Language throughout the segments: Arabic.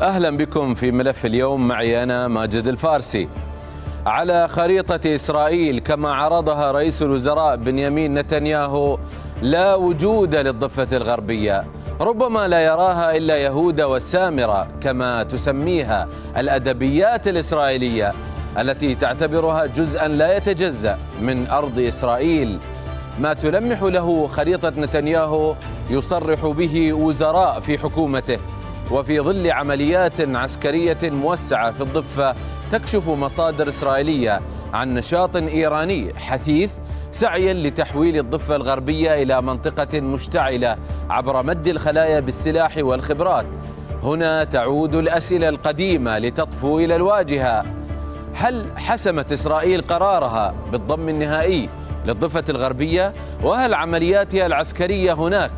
أهلا بكم في ملف اليوم معي أنا ماجد الفارسي على خريطة إسرائيل كما عرضها رئيس الوزراء بنيامين نتنياهو لا وجود للضفة الغربية ربما لا يراها إلا يهودا والسامرة كما تسميها الأدبيات الإسرائيلية التي تعتبرها جزءا لا يتجزأ من أرض إسرائيل ما تلمح له خريطة نتنياهو يصرح به وزراء في حكومته وفي ظل عمليات عسكرية موسعة في الضفة تكشف مصادر إسرائيلية عن نشاط إيراني حثيث سعيا لتحويل الضفة الغربية إلى منطقة مشتعلة عبر مد الخلايا بالسلاح والخبرات هنا تعود الأسئلة القديمة لتطفو إلى الواجهة هل حسمت إسرائيل قرارها بالضم النهائي للضفة الغربية وهل عملياتها العسكرية هناك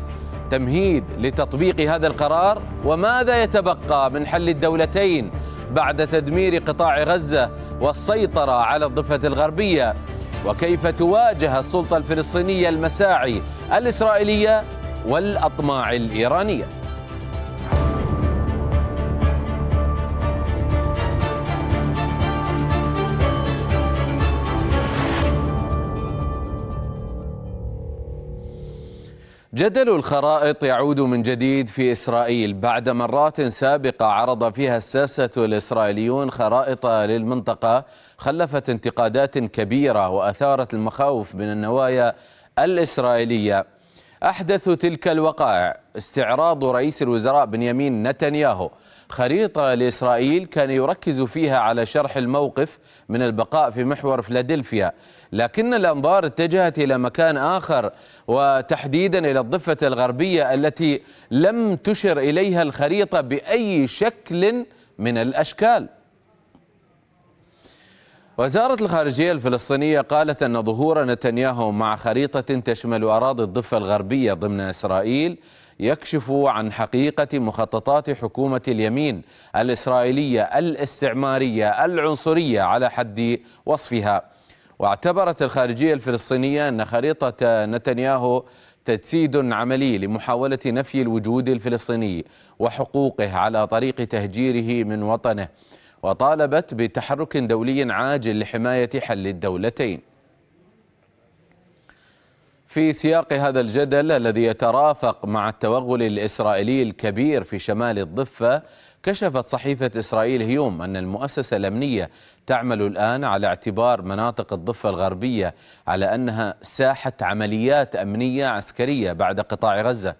تمهيد لتطبيق هذا القرار وماذا يتبقى من حل الدولتين بعد تدمير قطاع غزه والسيطره على الضفه الغربيه وكيف تواجه السلطه الفلسطينيه المساعي الاسرائيليه والاطماع الايرانيه جدل الخرائط يعود من جديد في إسرائيل بعد مرات سابقة عرض فيها الساسة الإسرائيليون خرائط للمنطقة خلفت انتقادات كبيرة وأثارت المخاوف من النوايا الإسرائيلية أحدث تلك الوقائع استعراض رئيس الوزراء بنيامين نتنياهو خريطة لإسرائيل كان يركز فيها على شرح الموقف من البقاء في محور فلادلفيا لكن الأنظار اتجهت إلى مكان آخر وتحديدا إلى الضفة الغربية التي لم تشر إليها الخريطة بأي شكل من الأشكال وزارة الخارجية الفلسطينية قالت أن ظهور نتنياهو مع خريطة تشمل أراضي الضفة الغربية ضمن إسرائيل يكشف عن حقيقة مخططات حكومة اليمين الإسرائيلية الاستعمارية العنصرية على حد وصفها واعتبرت الخارجية الفلسطينية أن خريطة نتنياهو تجسيد عملي لمحاولة نفي الوجود الفلسطيني وحقوقه على طريق تهجيره من وطنه وطالبت بتحرك دولي عاجل لحماية حل الدولتين في سياق هذا الجدل الذي يترافق مع التوغل الإسرائيلي الكبير في شمال الضفة كشفت صحيفة إسرائيل هيوم أن المؤسسة الأمنية تعمل الآن على اعتبار مناطق الضفة الغربية على أنها ساحة عمليات أمنية عسكرية بعد قطاع غزة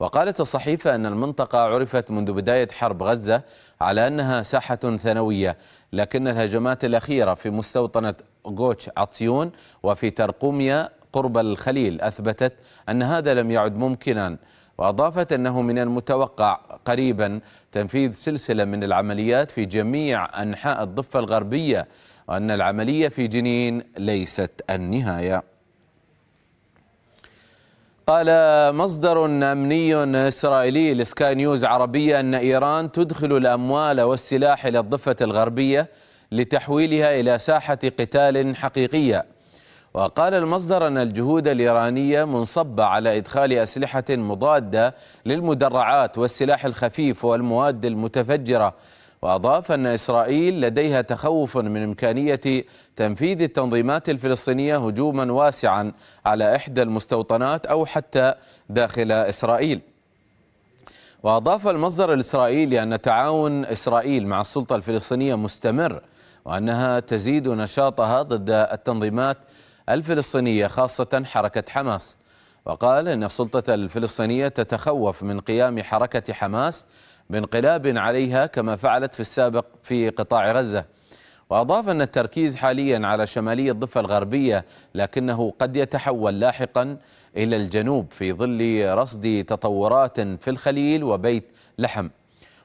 وقالت الصحيفة أن المنطقة عرفت منذ بداية حرب غزة على أنها ساحة ثانوية لكن الهجمات الأخيرة في مستوطنة غوتش عطسيون وفي ترقوميا قرب الخليل أثبتت أن هذا لم يعد ممكنا وأضافت أنه من المتوقع قريبا تنفيذ سلسلة من العمليات في جميع أنحاء الضفة الغربية وأن العملية في جنين ليست النهاية قال مصدر أمني إسرائيلي لسكاي نيوز عربية أن إيران تدخل الأموال والسلاح إلى الضفة الغربية لتحويلها إلى ساحة قتال حقيقية وقال المصدر أن الجهود الإيرانية منصبة على إدخال أسلحة مضادة للمدرعات والسلاح الخفيف والمواد المتفجرة وأضاف أن إسرائيل لديها تخوف من إمكانية تنفيذ التنظيمات الفلسطينية هجوما واسعا على إحدى المستوطنات أو حتى داخل إسرائيل وأضاف المصدر الإسرائيلي أن تعاون إسرائيل مع السلطة الفلسطينية مستمر وأنها تزيد نشاطها ضد التنظيمات الفلسطينية خاصة حركة حماس وقال إن السلطة الفلسطينية تتخوف من قيام حركة حماس بانقلاب عليها كما فعلت في السابق في قطاع غزة وأضاف أن التركيز حاليا على شمالي الضفة الغربية لكنه قد يتحول لاحقا إلى الجنوب في ظل رصد تطورات في الخليل وبيت لحم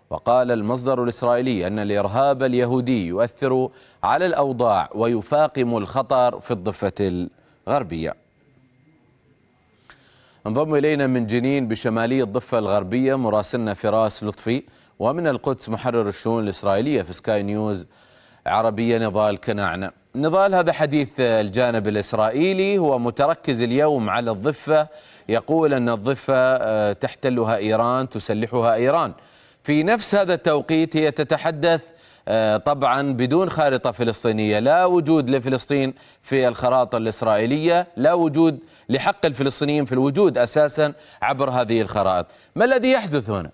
وقال المصدر الإسرائيلي أن الإرهاب اليهودي يؤثر على الأوضاع ويفاقم الخطر في الضفة الغربية انضم إلينا من جنين بشمالي الضفة الغربية مراسلنا فراس لطفي ومن القدس محرر الشؤون الإسرائيلية في سكاي نيوز عربية نضال كناعنة نضال هذا حديث الجانب الإسرائيلي هو متركز اليوم على الضفة يقول أن الضفة آه، تحتلها إيران تسلحها إيران في نفس هذا التوقيت هي تتحدث آه، طبعا بدون خارطة فلسطينية لا وجود لفلسطين في الخراطة الإسرائيلية لا وجود لحق الفلسطينيين في الوجود أساسا عبر هذه الخرائط ما الذي يحدث هنا؟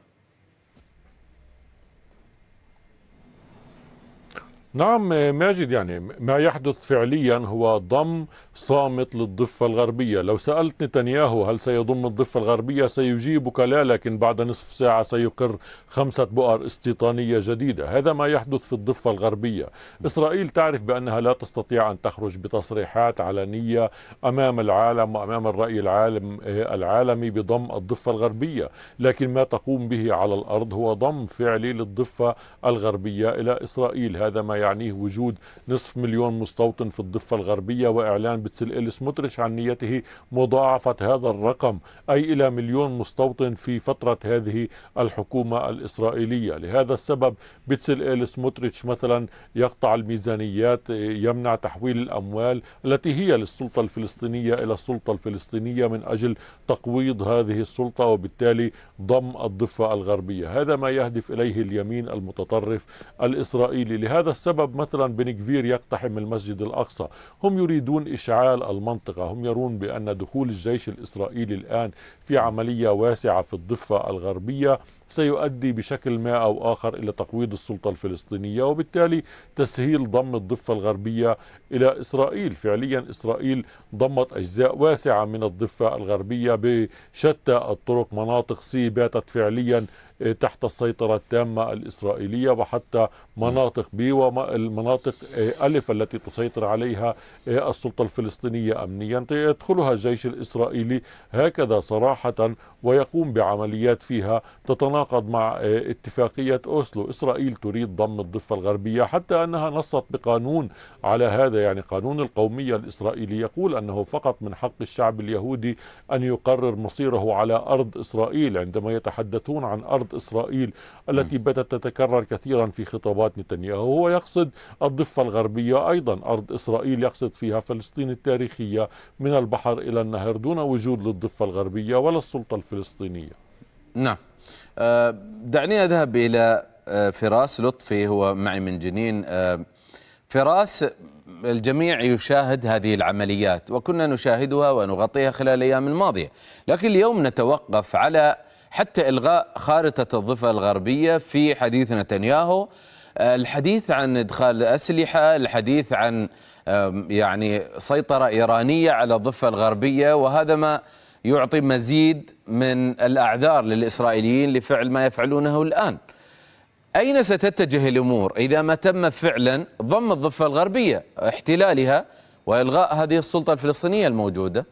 نعم ماجد يعني ما يحدث فعليا هو ضم صامت للضفة الغربية لو سألت نتنياهو هل سيضم الضفة الغربية سيجيبك لا لكن بعد نصف ساعة سيقر خمسة بؤر استيطانية جديدة هذا ما يحدث في الضفة الغربية إسرائيل تعرف بأنها لا تستطيع أن تخرج بتصريحات علنية أمام العالم وأمام الرأي العالم العالمي بضم الضفة الغربية لكن ما تقوم به على الأرض هو ضم فعلي للضفة الغربية إلى إسرائيل هذا ما يعنيه وجود نصف مليون مستوطن في الضفة الغربية وإعلان بتسلقل سموتريتش عن نيته مضاعفة هذا الرقم أي إلى مليون مستوطن في فترة هذه الحكومة الإسرائيلية لهذا السبب بتسلقل سموتريتش مثلا يقطع الميزانيات يمنع تحويل الأموال التي هي للسلطة الفلسطينية إلى السلطة الفلسطينية من أجل تقويض هذه السلطة وبالتالي ضم الضفة الغربية هذا ما يهدف إليه اليمين المتطرف الإسرائيلي لهذا السبب بسبب مثلا بنكفير يقتحم المسجد الأقصى هم يريدون إشعال المنطقة هم يرون بأن دخول الجيش الإسرائيلي الآن في عملية واسعة في الضفة الغربية سيؤدي بشكل ما أو آخر إلى تقويض السلطة الفلسطينية وبالتالي تسهيل ضم الضفة الغربية إلى إسرائيل فعليا إسرائيل ضمت أجزاء واسعة من الضفة الغربية بشتى الطرق مناطق سي باتت فعليا تحت السيطرة التامة الإسرائيلية وحتى مناطق بي والمناطق آه، ألف التي تسيطر عليها آه، السلطة الفلسطينية أمنيا يدخلها الجيش الإسرائيلي هكذا صراحة ويقوم بعمليات فيها تتناقض مع آه، اتفاقية أوسلو إسرائيل تريد ضم الضفة الغربية حتى أنها نصت بقانون على هذا يعني قانون القومية الإسرائيلي يقول أنه فقط من حق الشعب اليهودي أن يقرر مصيره على أرض إسرائيل عندما يتحدثون عن أرض إسرائيل التي بدأت تتكرر كثيرا في خطابات نتنياهو هو يقصد الضفة الغربية أيضا أرض إسرائيل يقصد فيها فلسطين التاريخية من البحر إلى النهر دون وجود للضفة الغربية ولا السلطة الفلسطينية نعم آه، دعني أذهب إلى آه، فراس لطفي هو معي من جنين آه، فراس الجميع يشاهد هذه العمليات وكنا نشاهدها ونغطيها خلال الايام الماضيه، لكن اليوم نتوقف على حتى إلغاء خارطة الضفة الغربية في حديث نتنياهو آه، الحديث عن إدخال اسلحه الحديث عن يعني سيطرة إيرانية على الضفة الغربية وهذا ما يعطي مزيد من الأعذار للإسرائيليين لفعل ما يفعلونه الآن أين ستتجه الأمور إذا ما تم فعلا ضم الضفة الغربية احتلالها وإلغاء هذه السلطة الفلسطينية الموجودة؟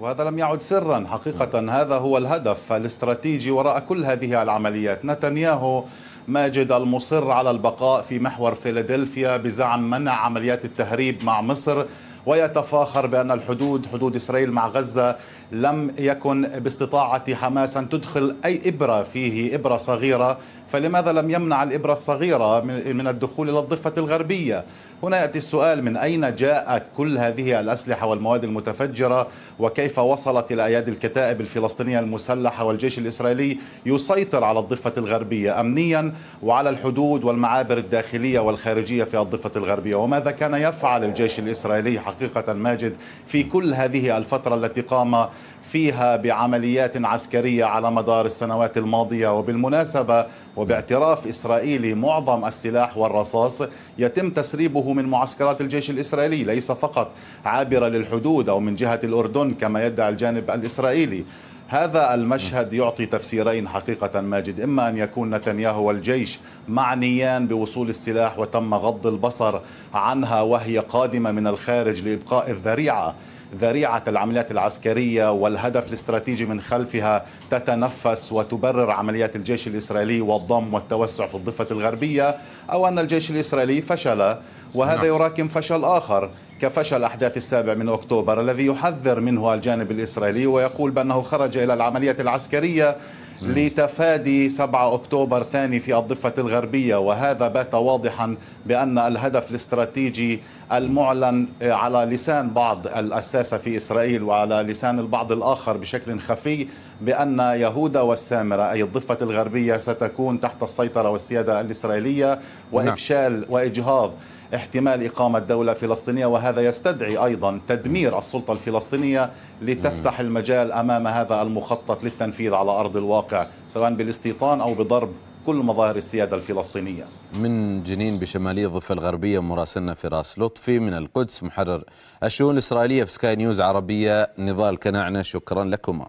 وهذا لم يعد سرا حقيقة هذا هو الهدف الاستراتيجي وراء كل هذه العمليات نتنياهو ماجد المصر على البقاء في محور فيلادلفيا بزعم منع عمليات التهريب مع مصر ويتفاخر بأن الحدود حدود إسرائيل مع غزة لم يكن باستطاعة حماس أن تدخل أي إبرة فيه إبرة صغيرة فلماذا لم يمنع الإبرة الصغيرة من الدخول إلى الضفة الغربية هنا يأتي السؤال من أين جاءت كل هذه الأسلحة والمواد المتفجرة وكيف وصلت إلى أيادي الكتائب الفلسطينية المسلحة والجيش الإسرائيلي يسيطر على الضفة الغربية أمنيا وعلى الحدود والمعابر الداخلية والخارجية في الضفة الغربية وماذا كان يفعل الجيش الإسرائيلي حقيقة ماجد في كل هذه الفترة التي قام فيها بعمليات عسكرية على مدار السنوات الماضية وبالمناسبة وباعتراف إسرائيلي معظم السلاح والرصاص يتم تسريبه من معسكرات الجيش الإسرائيلي ليس فقط عابرة للحدود أو من جهة الأردن كما يدعي الجانب الإسرائيلي هذا المشهد يعطي تفسيرين حقيقة ماجد إما أن يكون نتنياهو والجيش معنيان بوصول السلاح وتم غض البصر عنها وهي قادمة من الخارج لإبقاء الذريعة ذريعه العمليات العسكريه والهدف الاستراتيجي من خلفها تتنفس وتبرر عمليات الجيش الاسرائيلي والضم والتوسع في الضفه الغربيه او ان الجيش الاسرائيلي فشل وهذا نعم. يراكم فشل اخر كفشل احداث السابع من اكتوبر الذي يحذر منه الجانب الاسرائيلي ويقول بانه خرج الى العمليه العسكريه لتفادي 7 أكتوبر ثاني في الضفة الغربية وهذا بات واضحا بأن الهدف الاستراتيجي المعلن على لسان بعض الأساسة في إسرائيل وعلى لسان البعض الآخر بشكل خفي بأن يهودا والسامرة أي الضفة الغربية ستكون تحت السيطرة والسيادة الإسرائيلية نعم. وإفشال وإجهاض احتمال إقامة دولة فلسطينية وهذا يستدعي أيضا تدمير السلطة الفلسطينية لتفتح المجال أمام هذا المخطط للتنفيذ على أرض الواقع سواء بالاستيطان أو بضرب كل مظاهر السيادة الفلسطينية من جنين بشمالية الضفة الغربية مراسلنا فراس لطفي من القدس محرر الشؤون الإسرائيلية في سكاي نيوز عربية نضال كناعنة شكرا لكما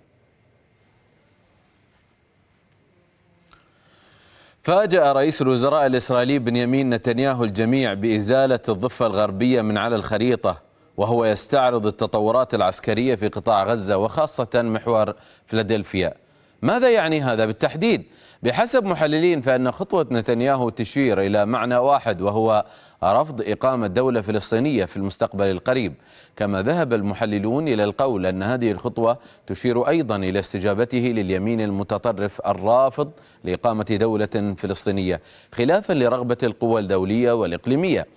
فاجأ رئيس الوزراء الإسرائيلي بنيامين نتنياهو الجميع بإزالة الضفة الغربية من على الخريطة وهو يستعرض التطورات العسكرية في قطاع غزة وخاصة محور فلادلفيا ماذا يعني هذا بالتحديد؟ بحسب محللين فإن خطوة نتنياهو تشير إلى معنى واحد وهو رفض إقامة دولة فلسطينية في المستقبل القريب كما ذهب المحللون إلى القول أن هذه الخطوة تشير أيضا إلى استجابته لليمين المتطرف الرافض لإقامة دولة فلسطينية خلافا لرغبة القوى الدولية والإقليمية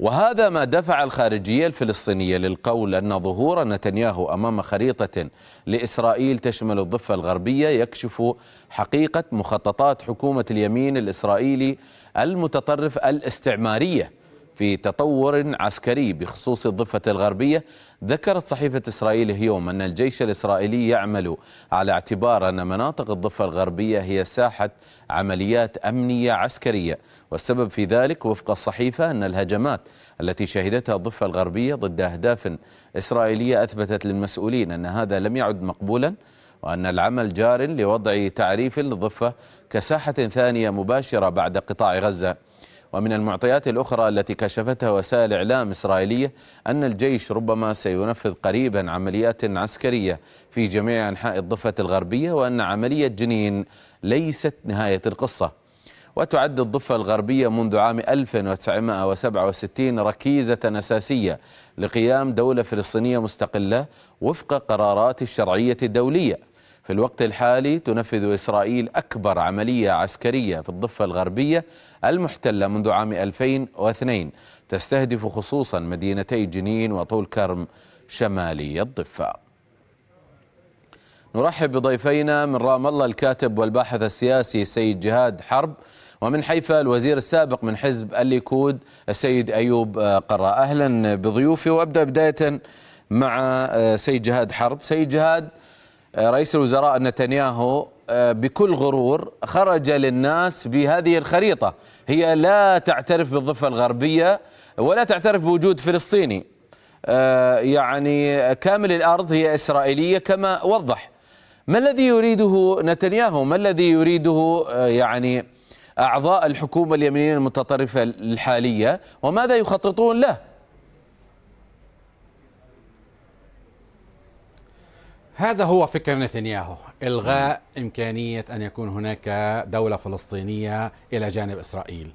وهذا ما دفع الخارجية الفلسطينية للقول أن ظهور نتنياهو أمام خريطة لإسرائيل تشمل الضفة الغربية يكشف حقيقة مخططات حكومة اليمين الإسرائيلي المتطرف الاستعمارية في تطور عسكري بخصوص الضفة الغربية ذكرت صحيفة إسرائيل هيوم أن الجيش الإسرائيلي يعمل على اعتبار أن مناطق الضفة الغربية هي ساحة عمليات أمنية عسكرية والسبب في ذلك وفق الصحيفة أن الهجمات التي شهدتها الضفة الغربية ضد أهداف إسرائيلية أثبتت للمسؤولين أن هذا لم يعد مقبولا وأن العمل جار لوضع تعريف للضفة كساحة ثانية مباشرة بعد قطاع غزة ومن المعطيات الأخرى التي كشفتها وسائل إعلام إسرائيلية أن الجيش ربما سينفذ قريبا عمليات عسكرية في جميع أنحاء الضفة الغربية وأن عملية جنين ليست نهاية القصة وتعد الضفة الغربية منذ عام 1967 ركيزة أساسية لقيام دولة فلسطينية مستقلة وفق قرارات الشرعية الدولية في الوقت الحالي تنفذ إسرائيل أكبر عملية عسكرية في الضفة الغربية المحتلة منذ عام 2002 تستهدف خصوصا مدينتي جنين وطول كرم شمالي الضفة نرحب بضيفينا من رام الله الكاتب والباحث السياسي سيد جهاد حرب ومن حيفا الوزير السابق من حزب الليكود السيد أيوب آه، قراء أهلا بضيوفي وأبدأ بداية مع آه، سيد جهاد حرب سيد جهاد آه، رئيس الوزراء نتنياهو آه، بكل غرور خرج للناس بهذه الخريطه هي لا تعترف بالضفه الغربيه ولا تعترف بوجود فلسطيني آه، يعني كامل الارض هي اسرائيليه كما وضح ما الذي يريده نتنياهو ما الذي يريده يعني اعضاء الحكومه اليمينيه المتطرفه الحاليه وماذا يخططون له هذا هو فكر نتنياهو إلغاء م. إمكانية أن يكون هناك دولة فلسطينية إلى جانب إسرائيل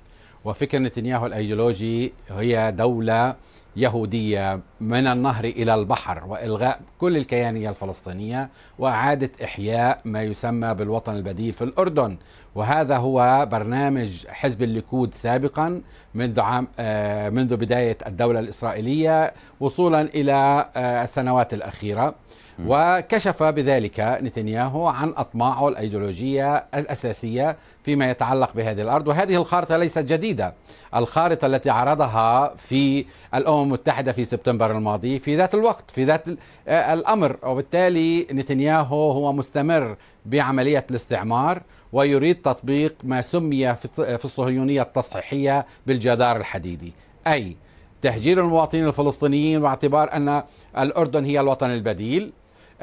وفكر نتنياهو الايديولوجي هي دوله يهوديه من النهر الى البحر والغاء كل الكيانيه الفلسطينيه واعاده احياء ما يسمى بالوطن البديل في الاردن وهذا هو برنامج حزب الليكود سابقا منذ عام آه، منذ بدايه الدوله الاسرائيليه وصولا الى آه، السنوات الاخيره وكشف بذلك نتنياهو عن أطماعه الأيديولوجية الأساسية فيما يتعلق بهذه الأرض وهذه الخارطة ليست جديدة الخارطة التي عرضها في الأمم المتحدة في سبتمبر الماضي في ذات الوقت في ذات آه، الأمر وبالتالي نتنياهو هو مستمر بعملية الاستعمار ويريد تطبيق ما سمي في الصهيونية التصحيحية بالجدار الحديدي أي تهجير المواطنين الفلسطينيين واعتبار أن الأردن هي الوطن البديل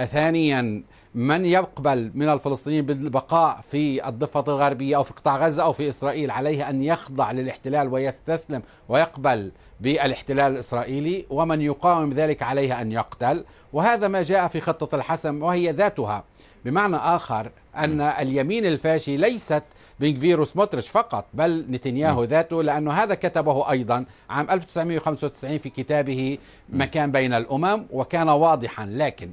ثانيا من يقبل من الفلسطينيين بالبقاء في الضفة الغربية أو في قطاع غزة أو في إسرائيل عليه أن يخضع للاحتلال ويستسلم ويقبل بالاحتلال الإسرائيلي ومن يقاوم ذلك عليه أن يقتل وهذا ما جاء في خطة الحسم وهي ذاتها بمعنى آخر أن نعم. اليمين الفاشي ليست بنكفير موترش فقط بل نتنياهو نعم. ذاته لأنه هذا كتبه أيضا عام 1995 في كتابه نعم. مكان بين الأمم وكان واضحا لكن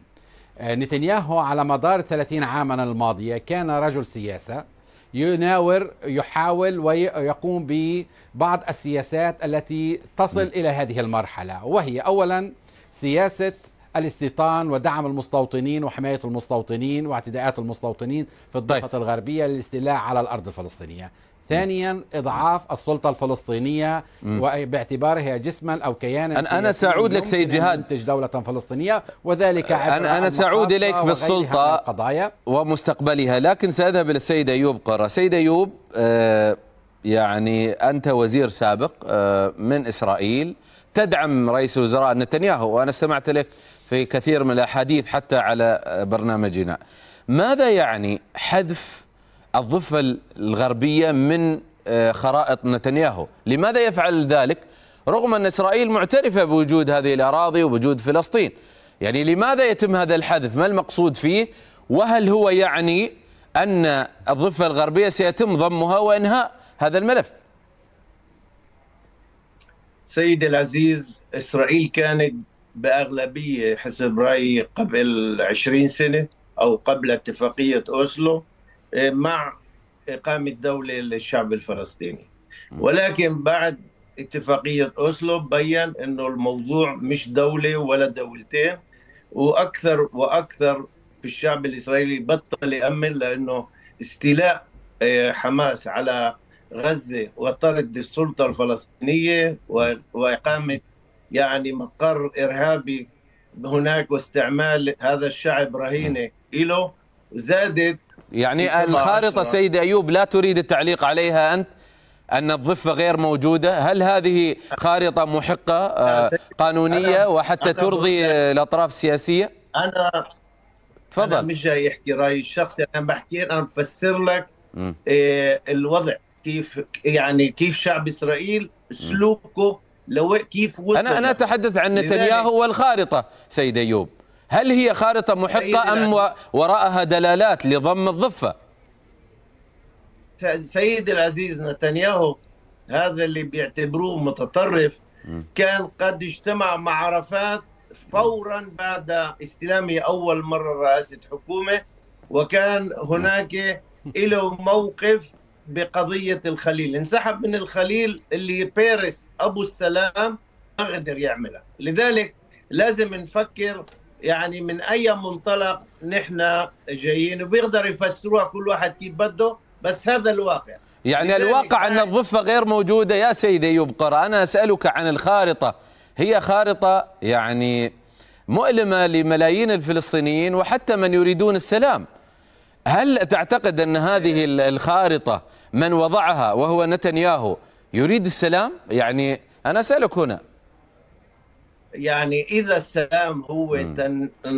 آه، نتنياهو على مدار 30 عاما الماضية كان رجل سياسة يناور يحاول ويقوم ببعض السياسات التي تصل إلى هذه المرحلة وهي أولا سياسة الاستيطان ودعم المستوطنين وحماية المستوطنين واعتداءات المستوطنين في الضفة طيب. الغربية للاستيلاء على الأرض الفلسطينية ثانيا إضعاف السلطة الفلسطينية باعتبارها جسما أو كيانا أنا, أنا سأعود لك سيد جهاد تنتج دولة فلسطينية وذلك عبر أنا, أنا سأعود إليك بالسلطة القضايا ومستقبلها لكن سأذهب إلى السيد أيوب قرة سيد أيوب آه، يعني أنت وزير سابق آه، من إسرائيل تدعم رئيس الوزراء نتنياهو وأنا سمعت لك في كثير من الأحاديث حتى على برنامجنا ماذا يعني حذف الضفة الغربية من آه، خرائط نتنياهو لماذا يفعل ذلك رغم أن إسرائيل معترفة بوجود هذه الأراضي وبوجود فلسطين يعني لماذا يتم هذا الحذف ما المقصود فيه وهل هو يعني أن الضفة الغربية سيتم ضمها وإنهاء هذا الملف سيدي العزيز إسرائيل كانت بأغلبية حسب رأيي قبل 20 سنة أو قبل اتفاقية أوسلو آه، مع إقامة دولة للشعب الفلسطيني ولكن بعد اتفاقية أوسلو بين أنه الموضوع مش دولة ولا دولتين وأكثر وأكثر الشعب الإسرائيلي بطل يأمن لأنه استيلاء آه، حماس على غزة وطرد السلطة الفلسطينية وإقامة يعني مقر إرهابي هناك واستعمال هذا الشعب رهينة إله زادت يعني الخارطة سيد أيوب لا تريد التعليق عليها أنت أن الضفة غير موجودة هل هذه خارطة محقة آه، قانونية وحتى ترضي الأطراف السياسية أنا تفضل أنا مش جاي أحكي رأيي الشخصي أنا بحكي أنا بفسر لك إيه الوضع كيف يعني كيف شعب إسرائيل سلوكه لو كيف وصل انا انا اتحدث عن نتنياهو والخارطه سيد ايوب هل هي خارطة محقة أم وراءها دلالات لضم الضفة سيد العزيز نتنياهو هذا اللي بيعتبروه متطرف كان قد اجتمع مع عرفات فورا بعد استلامه أول مرة رئاسة حكومة وكان هناك له موقف بقضية الخليل انسحب من الخليل اللي بيرس أبو السلام ما قدر يعملها لذلك لازم نفكر يعني من اي منطلق نحن جايين وبيقدر يفسروها كل واحد كيف بده بس هذا الواقع يعني الواقع ان آه. الضفه غير موجوده يا سيدي ايوب قرا انا اسالك عن الخارطه هي خارطه يعني مؤلمه لملايين الفلسطينيين وحتى من يريدون السلام هل تعتقد ان هذه آه. الخارطه من وضعها وهو نتنياهو يريد السلام يعني انا اسالك هنا يعني اذا السلام هو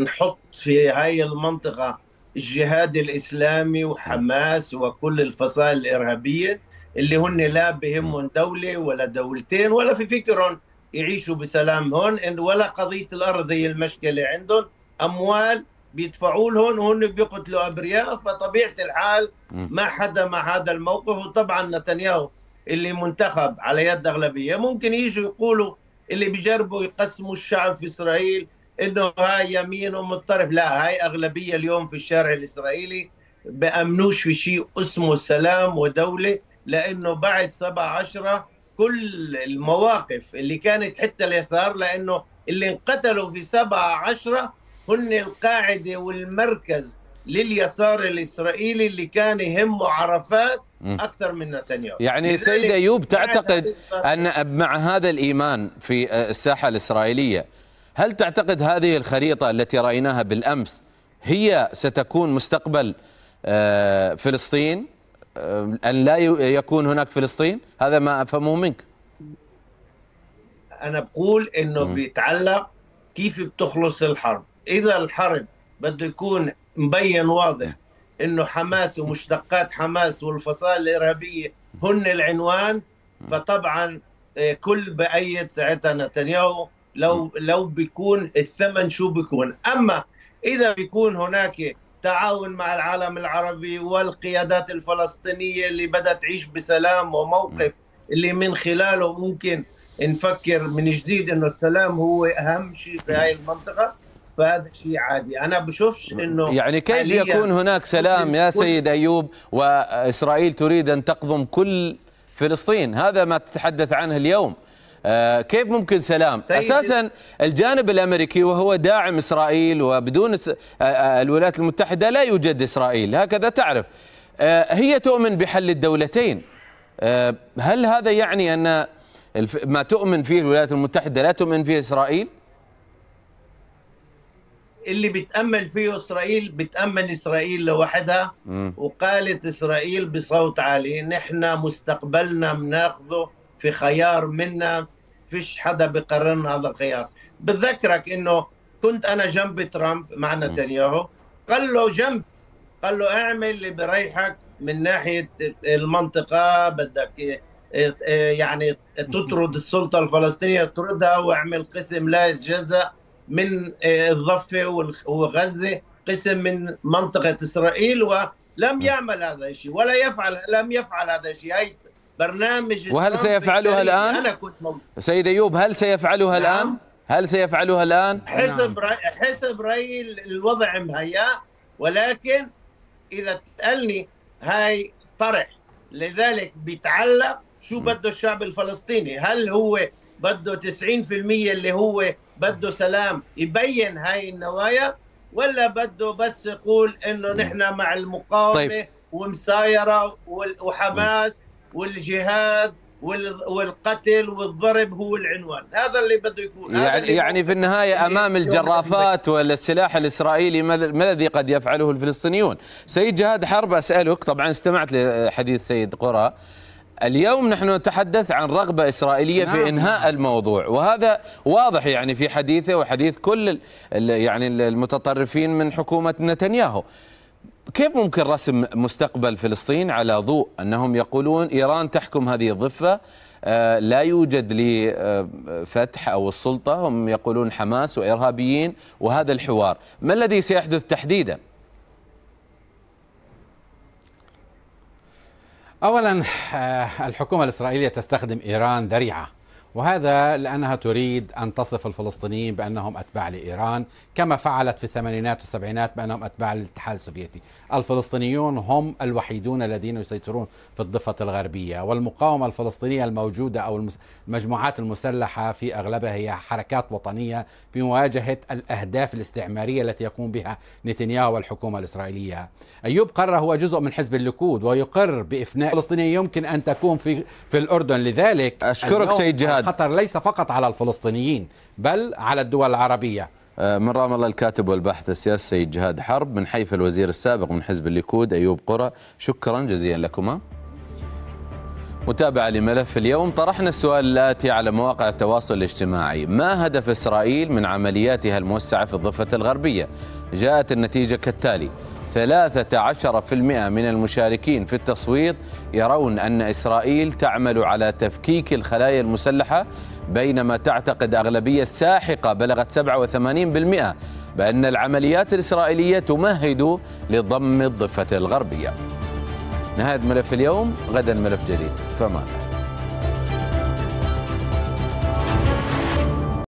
نحط في هاي المنطقه الجهاد الاسلامي وحماس وكل الفصائل الارهابيه اللي هن لا بهمهم دوله ولا دولتين ولا في فكرهم يعيشوا بسلام هون ولا قضيه الارض هي المشكله عندهم اموال بيدفعوا لهم وهن بيقتلوا ابرياء فطبيعه الحال ما حدا مع هذا الموقف وطبعا نتنياهو اللي منتخب على يد اغلبيه ممكن يجوا يقولوا اللي بيجربوا يقسموا الشعب في اسرائيل انه هاي يمين ومضطرب لا هاي اغلبيه اليوم في الشارع الاسرائيلي بامنوش في شيء اسمه سلام ودوله لانه بعد 7 10 كل المواقف اللي كانت حتى اليسار لانه اللي انقتلوا في 7 10 هن القاعده والمركز لليسار الاسرائيلي اللي كان يهمه عرفات اكثر من نتنياهو يعني سيد ايوب تعتقد ان مع هذا الايمان في الساحه الاسرائيليه هل تعتقد هذه الخريطه التي رايناها بالامس هي ستكون مستقبل آه، فلسطين آه، ان لا يكون هناك فلسطين هذا ما افهمه منك انا بقول انه بيتعلق كيف بتخلص الحرب اذا الحرب بده يكون مبين واضح نعم. انه حماس ومشتقات حماس والفصائل الارهابيه هن العنوان نعم. فطبعا آه، كل بايد ساعتها نتنياهو لو نعم. لو بيكون الثمن شو بيكون اما اذا بيكون هناك تعاون مع العالم العربي والقيادات الفلسطينيه اللي بدات تعيش بسلام وموقف اللي من خلاله ممكن نفكر من جديد انه السلام هو اهم شيء في هاي المنطقه فهذا شيء عادي انا بشوفش انه يعني كيف يكون هناك سلام يا سيد ايوب واسرائيل تريد ان تقضم كل فلسطين هذا ما تتحدث عنه اليوم آه كيف ممكن سلام اساسا الجانب الامريكي وهو داعم اسرائيل وبدون آه، آه، الولايات المتحده لا يوجد اسرائيل هكذا تعرف آه هي تؤمن بحل الدولتين آه هل هذا يعني ان ما تؤمن فيه الولايات المتحده لا تؤمن فيه اسرائيل اللي بتامل فيه اسرائيل بتامن اسرائيل لوحدها وقالت اسرائيل بصوت عالي نحن مستقبلنا بناخذه في خيار منا فيش حدا بقرر لنا هذا الخيار بتذكرك انه كنت انا جنب ترامب مع نتنياهو قال له جنب قال له اعمل اللي بريحك من ناحيه المنطقه بدك آه، آه، يعني تطرد السلطه الفلسطينيه تطردها واعمل قسم لا يتجزأ من آه، الضفه وغزه قسم من منطقه اسرائيل ولم نعم. يعمل هذا الشيء ولا يفعل لم يفعل هذا الشيء هي برنامج وهل سيفعلها الان؟ انا كنت موجود. سيد ايوب هل سيفعلها نعم. الان؟ هل سيفعلها الان؟ حسب نعم. حسب رايي الوضع مهيأ ولكن اذا تسالني هاي طرح لذلك بيتعلق شو بده الشعب الفلسطيني هل هو بده 90% اللي هو بده سلام يبين هاي النوايا ولا بده بس يقول انه نحن مع المقاومه طيب. ومسايره وحماس والجهاد والقتل والضرب هو العنوان هذا اللي بده يكون يعني, هذا اللي يعني في النهاية أمام الجرافات والسلاح الإسرائيلي ما الذي قد يفعله الفلسطينيون سيد جهاد حرب أسألك طبعا استمعت لحديث سيد قرى اليوم نحن نتحدث عن رغبة إسرائيلية نعم. في إنهاء الموضوع وهذا واضح يعني في حديثه وحديث كل يعني المتطرفين من حكومة نتنياهو كيف ممكن رسم مستقبل فلسطين على ضوء أنهم يقولون إيران تحكم هذه الضفة آه، لا يوجد لفتح آه، أو السلطة هم يقولون حماس وإرهابيين وهذا الحوار ما الذي سيحدث تحديداً؟ اولا آه، الحكومه الاسرائيليه تستخدم ايران ذريعه وهذا لأنها تريد أن تصف الفلسطينيين بأنهم أتباع لإيران كما فعلت في الثمانينات والسبعينات بأنهم أتباع للاتحاد السوفيتي الفلسطينيون هم الوحيدون الذين يسيطرون في الضفة الغربية والمقاومة الفلسطينية الموجودة أو المجموعات المسلحة في أغلبها هي حركات وطنية في مواجهة الأهداف الاستعمارية التي يقوم بها نتنياهو والحكومة الإسرائيلية أيوب قرر هو جزء من حزب الليكود ويقر بإفناء الفلسطينية يمكن أن تكون في, في الأردن لذلك أشكرك سيد جهاد بعد. خطر ليس فقط على الفلسطينيين بل على الدول العربية آه، من رام الله الكاتب والباحث السياسي سيد جهاد حرب من حيف الوزير السابق من حزب الليكود أيوب قرى شكرا جزيلا لكما متابعة لملف اليوم طرحنا السؤال الآتي على مواقع التواصل الاجتماعي ما هدف إسرائيل من عملياتها الموسعة في الضفة الغربية جاءت النتيجة كالتالي 13% من المشاركين في التصويت يرون أن إسرائيل تعمل على تفكيك الخلايا المسلحة بينما تعتقد أغلبية ساحقة بلغت 87% بأن العمليات الإسرائيلية تمهد لضم الضفة الغربية نهاية ملف اليوم غدا ملف جديد فماذا؟